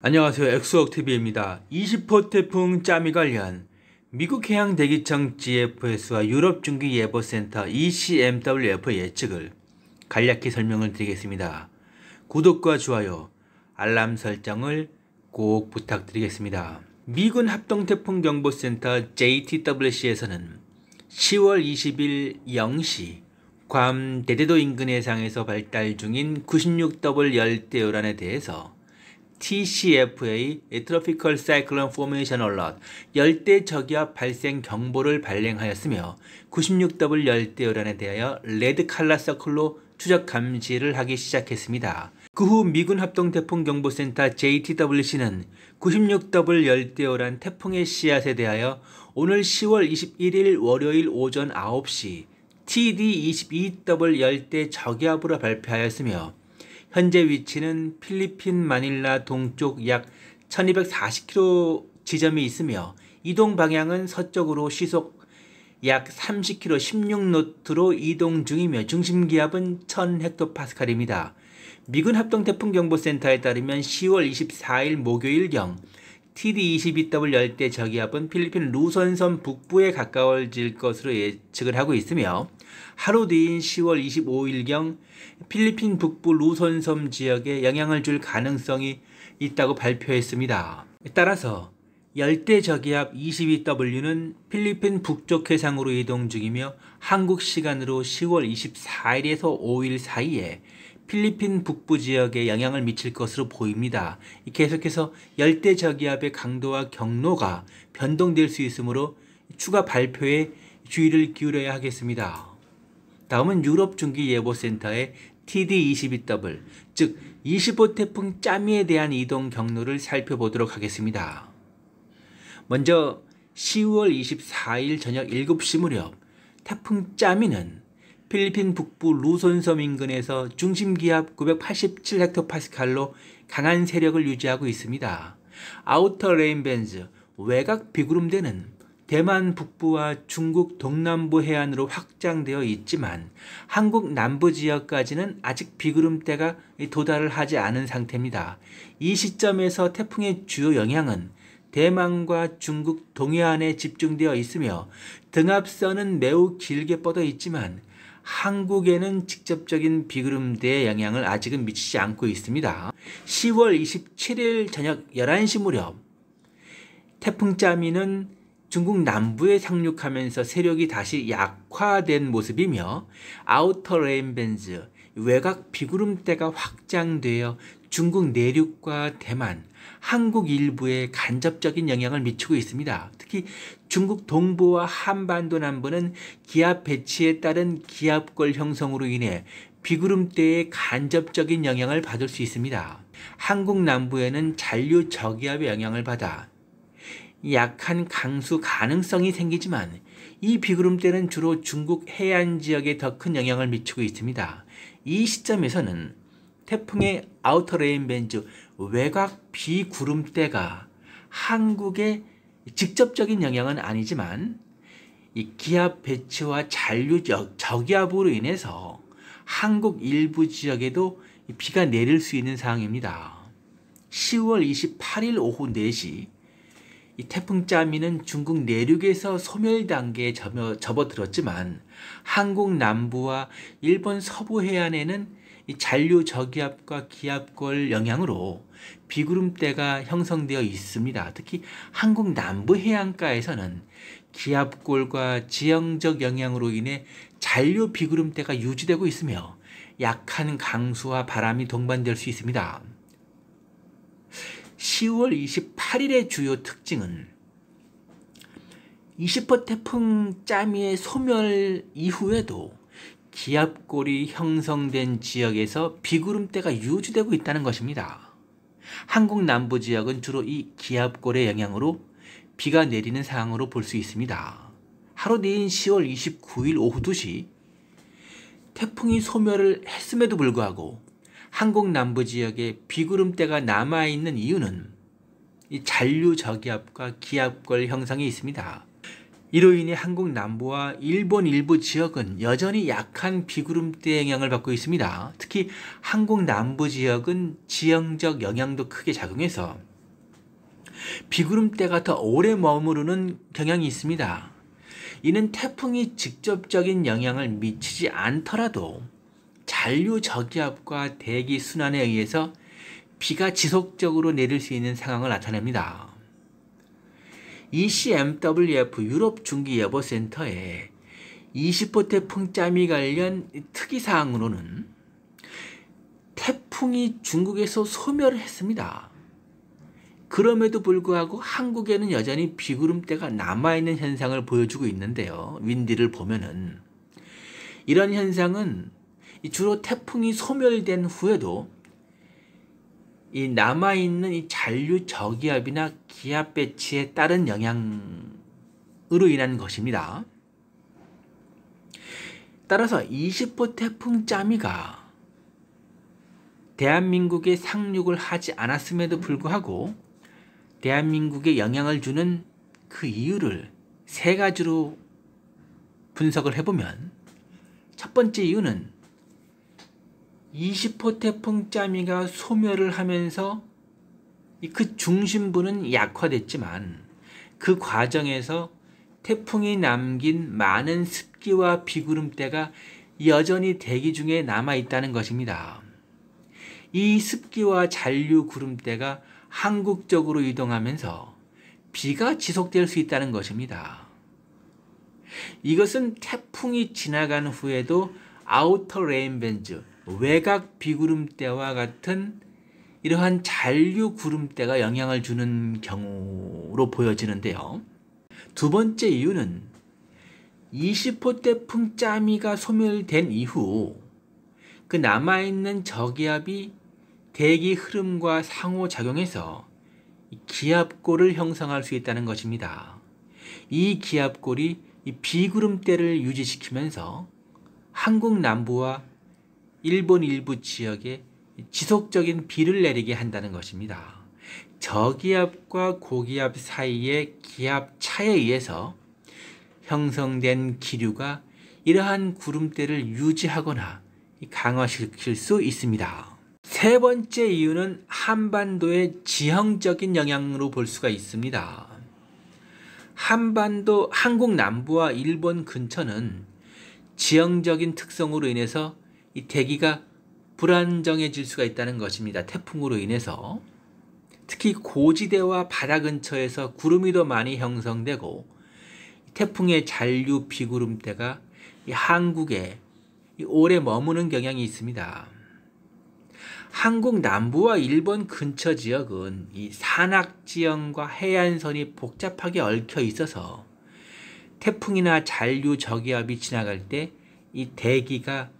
안녕하세요. 엑스웍TV입니다. 20호 태풍 짜미 관련 미국 해양대기청 GFS와 유럽중기예보센터 ECMWF 예측을 간략히 설명을 드리겠습니다. 구독과 좋아요, 알람 설정을 꼭 부탁드리겠습니다. 미군 합동태풍경보센터 JTWC에서는 10월 20일 0시 괌 대대도 인근 해상에서 발달 중인 96W 열대요란에 대해서 TCFA, Tropical Cyclone Formation Alert, 열대 저기압 발생 경보를 발령하였으며 96W 열대요란에 대하여 레드 칼라 서클로 추적 감지를 하기 시작했습니다. 그 후 미군 합동태풍경보센터 JTWC는 96W 열대요란 태풍의 씨앗에 대하여 오늘 10월 21일 월요일 오전 9시 TD22W 열대 저기압으로 발표하였으며 현재 위치는 필리핀 마닐라 동쪽 약 1240km 지점이 있으며 이동 방향은 서쪽으로 시속 약 30km 16노트로 이동 중이며 중심 기압은 1000헥토파스칼입니다. 미군 합동태풍경보센터에 따르면 10월 24일 목요일경 TD22W 열대 저기압은 필리핀 루선섬 북부에 가까워질 것으로 예측을 하고 있으며 하루 뒤인 10월 25일경 필리핀 북부 루선섬 지역에 영향을 줄 가능성이 있다고 발표했습니다. 따라서 열대 저기압 22W는 필리핀 북쪽 해상으로 이동 중이며 한국 시간으로 10월 24일에서 5일 사이에 필리핀 북부 지역에 영향을 미칠 것으로 보입니다. 계속해서 열대 저기압의 강도와 경로가 변동될 수 있으므로 추가 발표에 주의를 기울여야 하겠습니다. 다음은 유럽 중기 예보센터의 TD22W, 즉25 태풍 짜미에 대한 이동 경로를 살펴보도록 하겠습니다. 먼저 10월 24일 저녁 7시 무렵 태풍 짜미는 필리핀 북부 루손섬 인근에서 중심 기압 987헥토파스칼로 강한 세력을 유지하고 있습니다. 아우터 레인밴즈 외곽 비구름대는 대만 북부와 중국 동남부 해안으로 확장되어 있지만 한국 남부 지역까지는 아직 비구름대가 도달을 하지 않은 상태입니다. 이 시점에서 태풍의 주요 영향은 대만과 중국 동해안에 집중되어 있으며 등압선은 매우 길게 뻗어 있지만 한국에는 직접적인 비구름대의 영향을 아직은 미치지 않고 있습니다. 10월 27일 저녁 11시 무렵 태풍 짜미는 중국 남부에 상륙하면서 세력이 다시 약화된 모습이며 아우터 레인벤즈 외곽 비구름대가 확장되어 중국 내륙과 대만, 한국 일부에 간접적인 영향을 미치고 있습니다. 특히 중국 동부와 한반도 남부는 기압 배치에 따른 기압골 형성으로 인해 비구름대에 간접적인 영향을 받을 수 있습니다. 한국 남부에는 잔류 저기압의 영향을 받아 약한 강수 가능성이 생기지만 이 비구름대는 주로 중국 해안 지역에 더 큰 영향을 미치고 있습니다. 이 시점에서는 태풍의 아우터레인 벤즈 외곽 비구름대가 한국에 직접적인 영향은 아니지만 이 기압 배치와 잔류 저기압으로 인해서 한국 일부 지역에도 비가 내릴 수 있는 상황입니다. 10월 28일 오후 4시 이 태풍 짜미는 중국 내륙에서 소멸 단계에 접어들었지만 한국 남부와 일본 서부 해안에는 잔류 저기압과 기압골 영향으로 비구름대가 형성되어 있습니다. 특히 한국 남부 해안가에서는 기압골과 지형적 영향으로 인해 잔류 비구름대가 유지되고 있으며 약한 강수와 바람이 동반될 수 있습니다. 10월 28일의 주요 특징은 20호 태풍 짜미의 소멸 이후에도 기압골이 형성된 지역에서 비구름대가 유지되고 있다는 것입니다. 한국 남부 지역은 주로 이 기압골의 영향으로 비가 내리는 상황으로 볼 수 있습니다. 하루 뒤인 10월 29일 오후 2시 태풍이 소멸을 했음에도 불구하고 한국 남부 지역에 비구름대가 남아있는 이유는 이 잔류 저기압과 기압골 형상이 있습니다. 이로 인해 한국 남부와 일본 일부 지역은 여전히 약한 비구름대 영향을 받고 있습니다. 특히 한국 남부 지역은 지형적 영향도 크게 작용해서 비구름대가 더 오래 머무르는 경향이 있습니다. 이는 태풍이 직접적인 영향을 미치지 않더라도 잔류 저기압과 대기 순환에 의해서 비가 지속적으로 내릴 수 있는 상황을 나타냅니다. ECMWF 유럽 중기 예보센터에 20호 태풍 짬이 관련 특이사항으로는 태풍이 중국에서 소멸을 했습니다. 그럼에도 불구하고 한국에는 여전히 비구름대가 남아있는 현상을 보여주고 있는데요. 윈디를 보면은. 이런 현상은 주로 태풍이 소멸된 후에도 이 남아있는 이 잔류 저기압이나 기압 배치에 따른 영향으로 인한 것입니다. 따라서 20호 태풍 짜미가 대한민국에 상륙을 하지 않았음에도 불구하고 대한민국에 영향을 주는 그 이유를 세 가지로 분석을 해보면 첫 번째 이유는 20호 태풍 짜미가 소멸을 하면서 그 중심부는 약화됐지만 그 과정에서 태풍이 남긴 많은 습기와 비구름대가 여전히 대기 중에 남아 있다는 것입니다. 이 습기와 잔류 구름대가 한국 적으로 이동하면서 비가 지속될 수 있다는 것입니다. 이것은 태풍이 지나간 후에도 아우터 레인벤즈, 외곽 비구름대와 같은 이러한 잔류 구름대가 영향을 주는 경우로 보여지는데요. 두 번째 이유는 20호 태풍 짜미가 소멸된 이후 그 남아있는 저기압이 대기 흐름과 상호작용해서 기압골을 형성할 수 있다는 것입니다. 이 기압골이 비구름대를 유지시키면서 한국 남부와 일본 일부 지역에 지속적인 비를 내리게 한다는 것입니다. 저기압과 고기압 사이의 기압 차에 의해서 형성된 기류가 이러한 구름대를 유지하거나 강화시킬 수 있습니다. 세 번째 이유는 한반도의 지형적인 영향으로 볼 수가 있습니다. 한반도 한국 남부와 일본 근처는 지형적인 특성으로 인해서 이 대기가 불안정해질 수가 있다는 것입니다. 태풍으로 인해서 특히 고지대와 바다 근처에서 구름이 더 많이 형성되고 태풍의 잔류 비구름대가 한국에 오래 머무는 경향이 있습니다. 한국 남부와 일본 근처 지역은 이 산악 지형과 해안선이 복잡하게 얽혀 있어서 태풍이나 잔류 저기압이 지나갈 때 이 대기가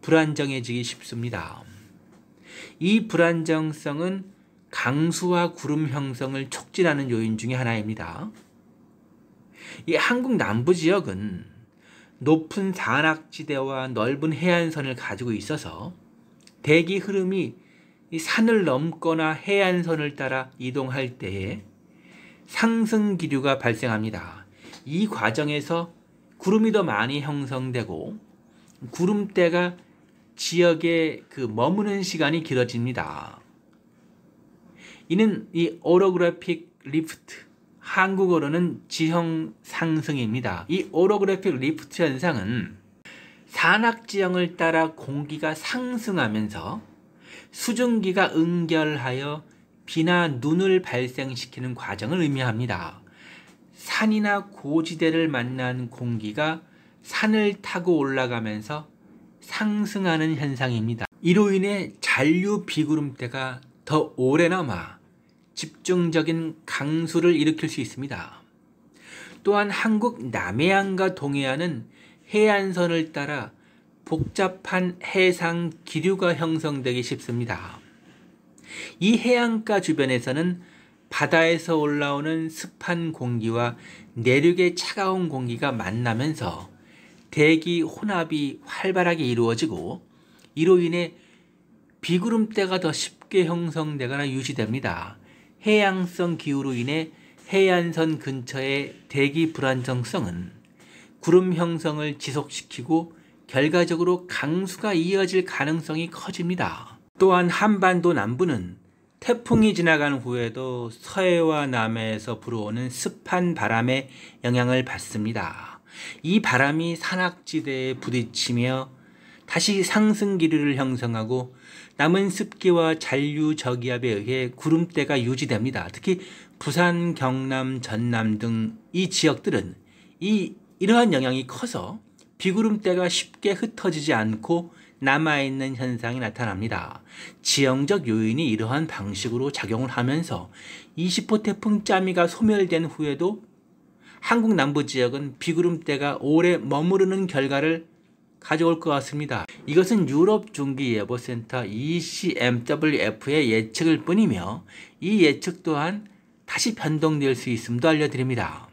불안정해지기 쉽습니다. 이 불안정성은 강수와 구름 형성을 촉진하는 요인 중의 하나입니다. 이 한국 남부 지역은 높은 산악지대와 넓은 해안선을 가지고 있어서 대기 흐름이 산을 넘거나 해안선을 따라 이동할 때에 상승 기류가 발생합니다. 이 과정에서 구름이 더 많이 형성되고 구름대가 지역에 그 머무는 시간이 길어집니다. 이는 이 오로그래픽 리프트, 한국어로는 지형 상승입니다. 이 오로그래픽 리프트 현상은 산악지형을 따라 공기가 상승하면서 수증기가 응결하여 비나 눈을 발생시키는 과정을 의미합니다. 산이나 고지대를 만난 공기가 산을 타고 올라가면서 상승하는 현상입니다. 이로 인해 잔류 비구름대가 더 오래 남아 집중적인 강수를 일으킬 수 있습니다. 또한 한국 남해안과 동해안은 해안선을 따라 복잡한 해상 기류가 형성되기 쉽습니다. 이 해안가 주변에서는 바다에서 올라오는 습한 공기와 내륙의 차가운 공기가 만나면서 대기 혼합이 활발하게 이루어지고 이로 인해 비구름대가 더 쉽게 형성되거나 유지됩니다. 해양성 기후로 인해 해안선 근처의 대기 불안정성은 구름 형성을 지속시키고 결과적으로 강수가 이어질 가능성이 커집니다. 또한 한반도 남부는 태풍이 지나간 후에도 서해와 남해에서 불어오는 습한 바람의 영향을 받습니다. 이 바람이 산악지대에 부딪히며 다시 상승기류를 형성하고 남은 습기와 잔류 저기압에 의해 구름대가 유지됩니다. 특히 부산, 경남, 전남 등 이 지역들은 이 이러한 영향이 커서 비구름대가 쉽게 흩어지지 않고 남아있는 현상이 나타납니다. 지형적 요인이 이러한 방식으로 작용을 하면서 20호 태풍 짜미가 소멸된 후에도 한국 남부 지역은 비구름대가 오래 머무르는 결과를 가져올 것 같습니다. 이것은 유럽 중기예보센터 ECMWF의 예측일 뿐이며 이 예측 또한 다시 변동될 수 있음도 알려드립니다.